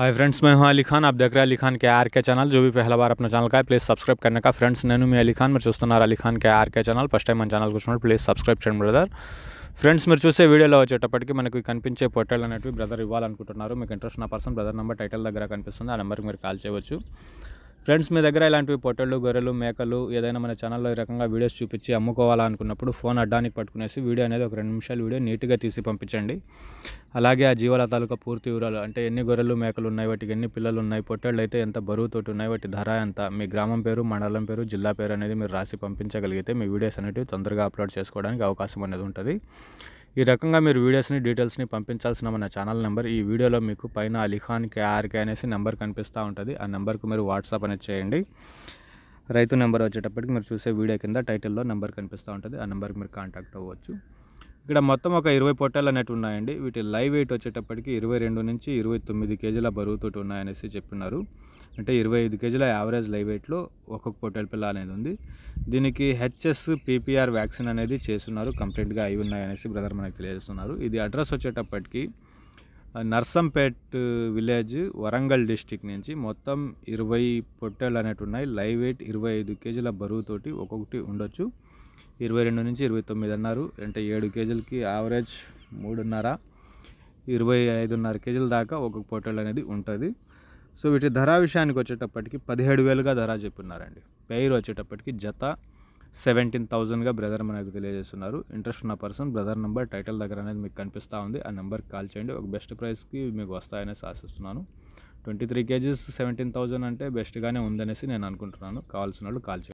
hi friends मैं हूं अली खान आप देख रहे हैं अली खान के आर के चैनल जो भी पहला बार अपना चैनल का है प्लीज़ सब्सक्राइब करने का फ्रेंड्स नैनू मैं अली खान मैं चूस्तुన్నారు Ali Khan K RK channel first time మన ఛానల్ కూర్చున్నాడు ప్లీజ్ సబ్స్క్రైబ్ చేయండి బ్రదర్ ఫ్రెండ్స్ మీరు చూసే వీడియోలో వచ్చేటప్పటికి మనకు కనిపించే పొట్టెలు అనేవి బ్రదర్ ఇవ్వాలనుకుంటున్నారు మీకు ఇంట్రెస్ట్ ఉన్న పర్సన్ బ్రదర్ నెంబర్ టైటిల్ దగ్గర కనిపిస్తుంది ఆ నెంబర్కి మీరు కాల్ చేయవచ్చు ఫ్రెండ్స్ మీ దగ్గర ఇలాంటివి పొట్టళ్ళు గొర్రెలు మేకలు ఏదైనా మన ఛానల్లో ఈ రకంగా వీడియోస్ చూపించి అమ్ముకోవాలనుకున్నప్పుడు ఫోన్ అడ్డానికి పట్టుకునేసి వీడియో అనేది ఒక రెండు నిమిషాలు వీడియో నీట్గా తీసి పంపించండి అలాగే ఆ జీవాల తాలూకా పూర్తి వివరాలు అంటే ఎన్ని గొర్రెలు మేకలు ఉన్నాయి వాటికి ఎన్ని పిల్లలు ఉన్నాయి పొట్టళ్ళు అయితే ఎంత బరువుతోటి ఉన్నాయి వాటి ధర ఎంత మీ గ్రామం పేరు మండలం పేరు జిల్లా పేరు అనేది మీరు రాసి పంపించగలిగితే మీ వీడియోస్ అనేవి తొందరగా అప్లోడ్ చేసుకోవడానికి అవకాశం అనేది ఉంటుంది ఈ రకంగా మీరు వీడియోస్ని డీటెయిల్స్ని పంపించాల్సిన మన ఛానల్ నెంబర్ ఈ వీడియోలో మీకు పైన అలీఖాన్ కేఆర్కే అనేసి నెంబర్ కనిపిస్తూ ఉంటుంది ఆ నెంబర్కు మీరు వాట్సాప్ అనేది చేయండి రైతు నెంబర్ వచ్చేటప్పటికి మీరు చూసే వీడియో కింద టైటిల్లో నెంబర్ కనిపిస్తూ ఉంటుంది ఆ నెంబర్కి మీరు కాంటాక్ట్ అవ్వచ్చు ఇక్కడ మొత్తం ఒక ఇరవై పొట్టాలు అనేవి ఉన్నాయండి వీటి లైవ్ వెయిట్ వచ్చేటప్పటికి ఇరవై రెండు నుంచి ఇరవై తొమ్మిది కేజీల బరువుతో ఉన్నాయనేసి చెప్తున్నారు అంటే ఇరవై ఐదు కేజీల యావరేజ్ లైవ్ వెయిట్లో ఒక్కొక్క పొట్టెల పిల్ల అనేది ఉంది దీనికి హెచ్ఎస్ పీపీఆర్ వ్యాక్సిన్ అనేది చేస్తున్నారు కంప్లీట్గా అయి ఉన్నాయనేసి బ్రదర్ మనకు తెలియజేస్తున్నారు ఇది అడ్రస్ వచ్చేటప్పటికి నర్సంపేట్ విలేజ్ వరంగల్ డిస్టిక్ నుంచి మొత్తం ఇరవై పొట్టెలు అనేవి ఉన్నాయి లైవ్ వెయిట్ ఇరవై ఐదు కేజీల బరువుతోటి ఒక్కొక్కటి ఉండొచ్చు ఇరవై రెండు నుంచి ఇరవై తొమ్మిది అన్నారు అంటే ఏడు కేజీలకి యావరేజ్ మూడున్నర ఇరవై ఐదున్నర కేజీల దాకా ఒక పొట్టేలు అనేది ఉంటుంది సో వీటి ధర విషయానికి వచ్చేటప్పటికి పదిహేడు వేలుగా ధర చెప్పున్నారండి పెయిర్ వచ్చేటప్పటికి జత సెవెంటీన్ థౌజండ్గా బ్రదర్ మనకు తెలియజేస్తున్నారు ఇంట్రెస్ట్ ఉన్న పర్సన్ బ్రదర్ నెంబర్ టైటిల్ దగ్గర అనేది మీకు కనిపిస్తూ ఉంది ఆ నెంబర్కి కాల్ చేయండి ఒక బెస్ట్ ప్రైస్కి మీకు వస్తాయనేసి ఆశిస్తున్నాను twenty three kgs seventeen thousand అంటే బెస్ట్గానే ఉందనేసి నేను అనుకుంటున్నాను కావాల్సిన వాళ్ళు కాల్ చేయండి